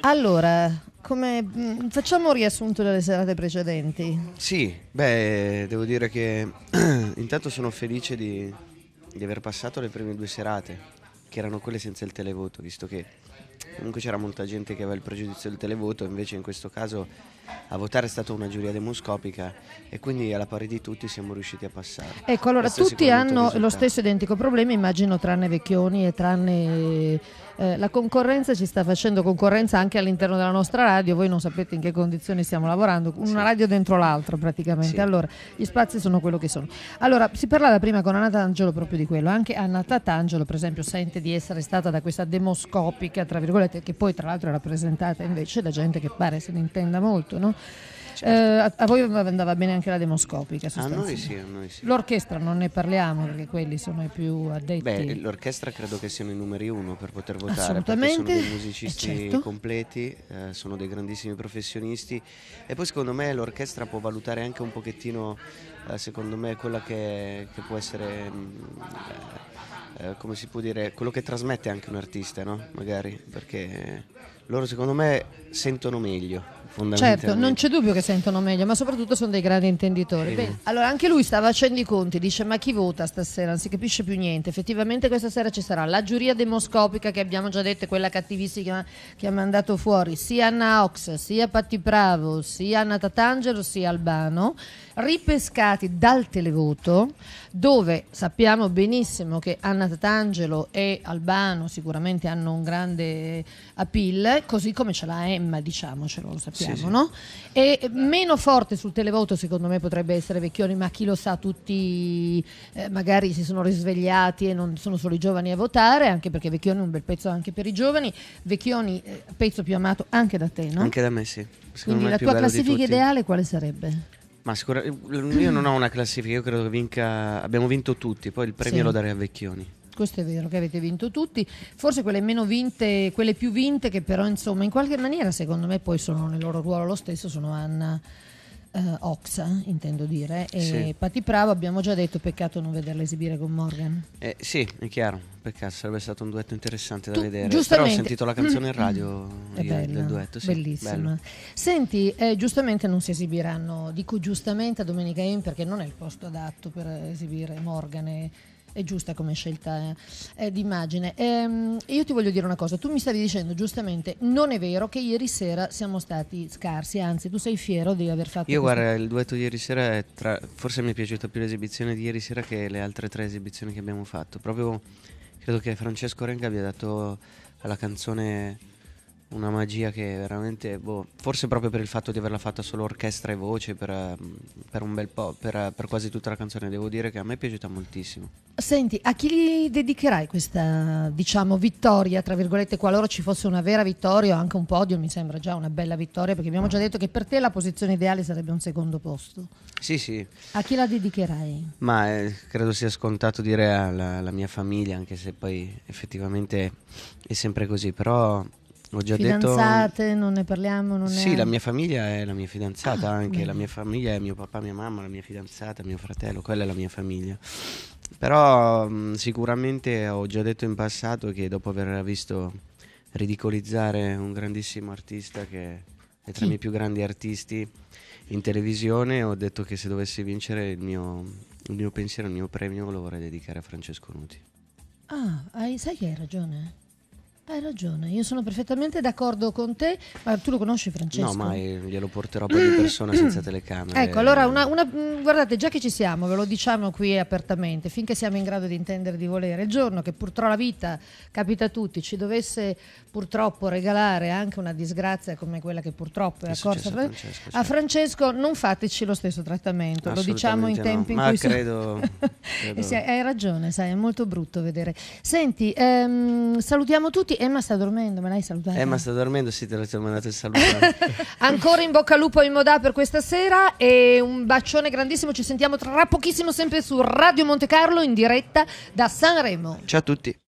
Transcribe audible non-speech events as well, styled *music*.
Allora, come, mm, facciamo un riassunto delle serate precedenti. Sì, beh, devo dire che *clears throat* intanto sono felice di, di aver passato le prime due serate, che erano quelle senza il televoto, visto che comunque c'era molta gente che aveva il pregiudizio del televoto, invece in questo caso a votare è stata una giuria demoscopica e quindi alla pari di tutti siamo riusciti a passare. Ecco, allora tutti hanno risultato. lo stesso identico problema, immagino tranne Vecchioni e tranne... Eh, la concorrenza ci sta facendo concorrenza anche all'interno della nostra radio, voi non sapete in che condizioni stiamo lavorando, una sì. radio dentro l'altra praticamente, sì. allora gli spazi sono quello che sono. Allora, si parlava prima con Anna Tangelo proprio di quello, anche Anna Tatangelo per esempio sente di essere stata da questa demoscopica, tra virgolette, virgolette, che poi tra l'altro è rappresentata invece da gente che pare se ne intenda molto, no? Certo. Eh, a, a, voi andava bene anche la demoscopica. A noi, sì, a noi sì. L'orchestra non ne parliamo perché quelli sono i più addetti. Beh, l'orchestra credo che siano i numeri uno per poter votare. Assolutamente. Sono dei eh, musicisti eh, certo. completi, eh, sono dei grandissimi professionisti e poi secondo me l'orchestra può valutare anche un pochettino, eh, secondo me, quella che, che può essere... Mh, mm, eh, come si può dire, quello che trasmette anche un artista, no? Magari, perché loro secondo me sentono meglio Certo, non c'è dubbio che sentono meglio, ma soprattutto sono dei grandi intenditori. Beh, allora, anche lui stava facendo i conti, dice ma chi vota stasera? Non si capisce più niente. Effettivamente questa sera ci sarà la giuria demoscopica che abbiamo già detto, quella cattivissima che ha mandato fuori sia Anna Ox, sia Patti Bravo, sia Anna Tatangelo, sia Albano, ripescati dal televoto, dove sappiamo benissimo che Anna Tatangelo e Albano sicuramente hanno un grande appeal, così come ce l'ha Emma, diciamocelo, lo sappiamo sappiamo, sì, diciamo, sì. no? E meno forte sul televoto secondo me potrebbe essere Vecchioni, ma chi lo sa, tutti eh, magari si sono risvegliati e non sono solo i giovani a votare, anche perché Vecchioni è un bel pezzo anche per i giovani. Vecchioni, eh, pezzo più amato anche da te, no? Anche da me sì. Secondo Quindi me la tua classifica ideale quale sarebbe? Ma sicuramente io non ho una classifica, io credo che vinca, abbiamo vinto tutti, poi il premio sì. lo darei a Vecchioni questo è vero che avete vinto tutti, forse quelle meno vinte, quelle più vinte che però insomma in qualche maniera secondo me poi sono nel loro ruolo lo stesso, sono Anna. Uh, Oxa, intendo dire, e sì. Patti Pravo abbiamo già detto peccato non vederla esibire con Morgan. Eh, sì, è chiaro, peccato, sarebbe stato un duetto interessante da tu, vedere. Però ho sentito la canzone in *clears throat* radio è ieri, bella, del duetto, sì, bellissima. Bello. Senti, eh, giustamente non si esibiranno, dico giustamente a Domenica In perché non è il posto adatto per esibire Morgan e è giusta come scelta eh, eh di immagine. Ehm, io ti voglio dire una cosa, tu mi stavi dicendo giustamente, non è vero che ieri sera siamo stati scarsi, anzi tu sei fiero di aver fatto... Io guarda, il duetto di ieri sera, tra... forse mi è piaciuta più l'esibizione di ieri sera che le altre tre esibizioni che abbiamo fatto, proprio credo che Francesco Renga abbia dato alla canzone una magia che veramente, boh, forse proprio per il fatto di averla fatta solo orchestra e voce per, ehm, per un bel po', per, per, quasi tutta la canzone, devo dire che a me è piaciuta moltissimo. Senti, a chi dedicherai questa, diciamo, vittoria, tra virgolette, qualora ci fosse una vera vittoria o anche un podio, mi sembra già una bella vittoria, perché abbiamo già detto che per te la posizione ideale sarebbe un secondo posto. Sì, sì. A chi la dedicherai? Ma eh, credo sia scontato dire alla, alla mia famiglia, anche se poi effettivamente è sempre così, però ho già Fidanzate, detto... non ne parliamo? Non sì, è... la mia famiglia è la mia fidanzata ah, anche, beh. la mia famiglia è mio papà, mia mamma, la mia fidanzata, mio fratello, quella è la mia famiglia. Però mh, mm, sicuramente ho già detto in passato che dopo aver visto ridicolizzare un grandissimo artista che è tra Chi? i miei più grandi artisti in televisione, ho detto che se dovessi vincere il mio, il mio pensiero, il mio premio lo vorrei dedicare a Francesco Nuti. Ah, hai, sai che hai ragione? Hai ragione, io sono perfettamente d'accordo con te, ma tu lo conosci Francesco? No, ma eh, glielo porterò poi di persona senza telecamera. Ecco, allora una, una, mm, guardate, già che ci siamo, ve lo diciamo qui apertamente, finché siamo in grado di intendere di volere, il giorno che purtroppo la vita capita a tutti, ci dovesse purtroppo regalare anche una disgrazia come quella che purtroppo è, è accorsa a Francesco, certo. a Francesco, non fateci lo stesso trattamento, lo diciamo in tempi no. in cui... Ma credo... *laughs* credo. Eh hai ragione, sai, è molto brutto vedere. Senti, ehm, salutiamo tutti Emma sta dormendo, me l'hai salutata. Emma sta dormendo, sì, te l'ho mandato il saluto. *laughs* Ancora in bocca al lupo in moda per questa sera e un bacione grandissimo, ci sentiamo tra pochissimo sempre su Radio Monte Carlo in diretta da Sanremo. Ciao a tutti.